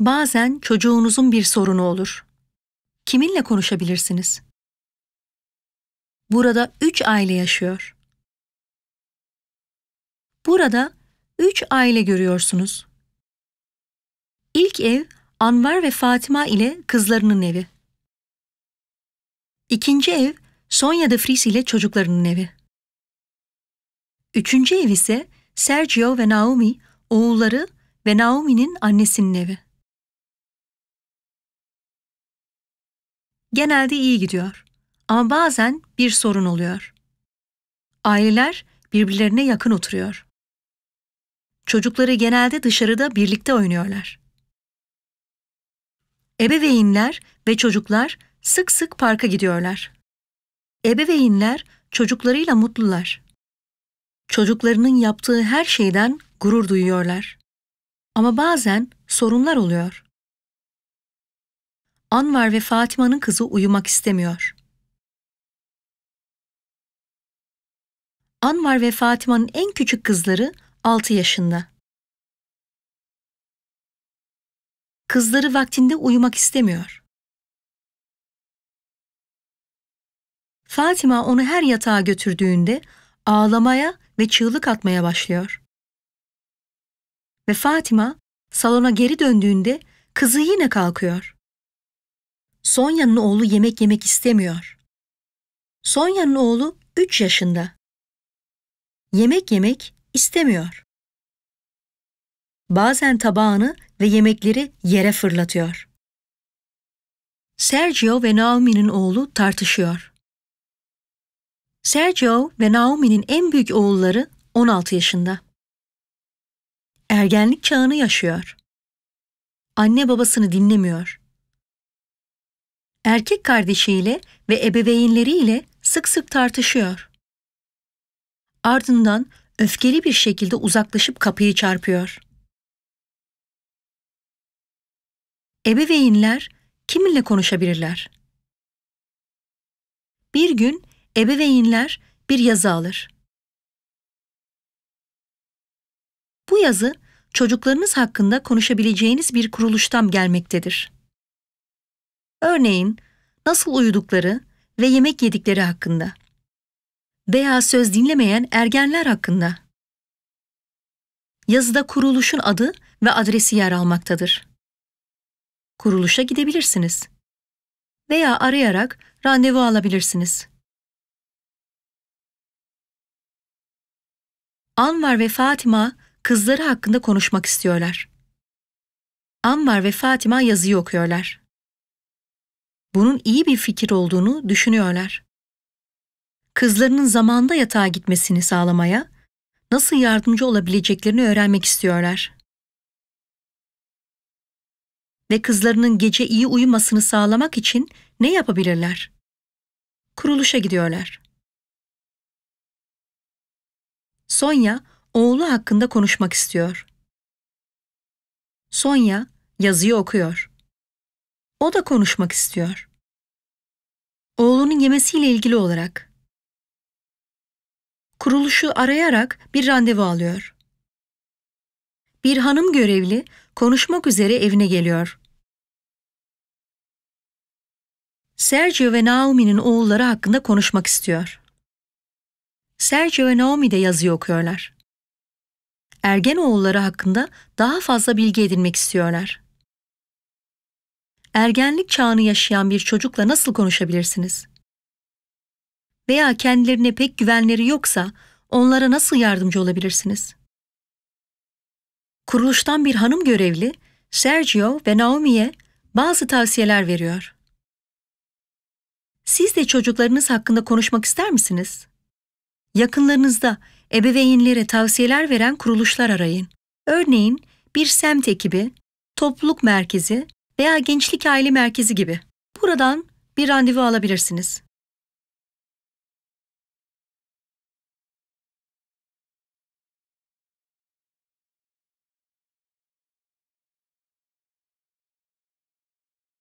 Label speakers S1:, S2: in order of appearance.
S1: Bazen çocuğunuzun bir sorunu olur. Kiminle konuşabilirsiniz? Burada üç aile yaşıyor. Burada üç aile görüyorsunuz. İlk ev Anvar ve Fatima ile kızlarının evi. İkinci ev Sonya da Fris ile çocuklarının evi. Üçüncü ev ise Sergio ve Naomi, oğulları ve Naomi'nin annesinin evi. genelde iyi gidiyor. Ama bazen bir sorun oluyor. Aileler birbirlerine yakın oturuyor. Çocukları genelde dışarıda birlikte oynuyorlar. Ebeveynler ve çocuklar sık sık parka gidiyorlar. Ebeveynler çocuklarıyla mutlular. Çocuklarının yaptığı her şeyden gurur duyuyorlar. Ama bazen sorunlar oluyor. Anvar ve Fatıma'nın kızı uyumak istemiyor. Anvar ve Fatıma'nın en küçük kızları 6 yaşında. Kızları vaktinde uyumak istemiyor. Fatima onu her yatağa götürdüğünde ağlamaya ve çığlık atmaya başlıyor. Ve Fatima salona geri döndüğünde kızı yine kalkıyor. Sonya'nın oğlu yemek yemek istemiyor. Sonya'nın oğlu 3 yaşında. Yemek yemek istemiyor. Bazen tabağını ve yemekleri yere fırlatıyor. Sergio ve Naomi'nin oğlu tartışıyor. Sergio ve Naomi'nin en büyük oğulları 16 yaşında. Ergenlik çağını yaşıyor. Anne babasını dinlemiyor erkek kardeşiyle ve ebeveynleriyle sık sık tartışıyor. Ardından öfkeli bir şekilde uzaklaşıp kapıyı çarpıyor. Ebeveynler kiminle konuşabilirler? Bir gün ebeveynler bir yazı alır. Bu yazı çocuklarınız hakkında konuşabileceğiniz bir kuruluştan gelmektedir. Örneğin nasıl uyudukları ve yemek yedikleri hakkında veya söz dinlemeyen ergenler hakkında. Yazıda kuruluşun adı ve adresi yer almaktadır. Kuruluşa gidebilirsiniz veya arayarak randevu alabilirsiniz. Anvar ve Fatima kızları hakkında konuşmak istiyorlar. Anvar ve Fatima yazıyı okuyorlar bunun iyi bir fikir olduğunu düşünüyorlar. Kızlarının zamanda yatağa gitmesini sağlamaya nasıl yardımcı olabileceklerini öğrenmek istiyorlar. Ve kızlarının gece iyi uyumasını sağlamak için ne yapabilirler? Kuruluşa gidiyorlar. Sonya oğlu hakkında konuşmak istiyor. Sonya yazıyı okuyor. O da konuşmak istiyor oğlunun yemesiyle ilgili olarak. Kuruluşu arayarak bir randevu alıyor. Bir hanım görevli konuşmak üzere evine geliyor. Sergio ve Naomi'nin oğulları hakkında konuşmak istiyor. Sergio ve Naomi de yazı okuyorlar. Ergen oğulları hakkında daha fazla bilgi edinmek istiyorlar ergenlik çağını yaşayan bir çocukla nasıl konuşabilirsiniz? Veya kendilerine pek güvenleri yoksa onlara nasıl yardımcı olabilirsiniz? Kuruluştan bir hanım görevli Sergio ve Naomi'ye bazı tavsiyeler veriyor. Siz de çocuklarınız hakkında konuşmak ister misiniz? Yakınlarınızda ebeveynlere tavsiyeler veren kuruluşlar arayın. Örneğin bir semt ekibi, topluluk merkezi veya Gençlik Aile Merkezi gibi. Buradan bir randevu alabilirsiniz.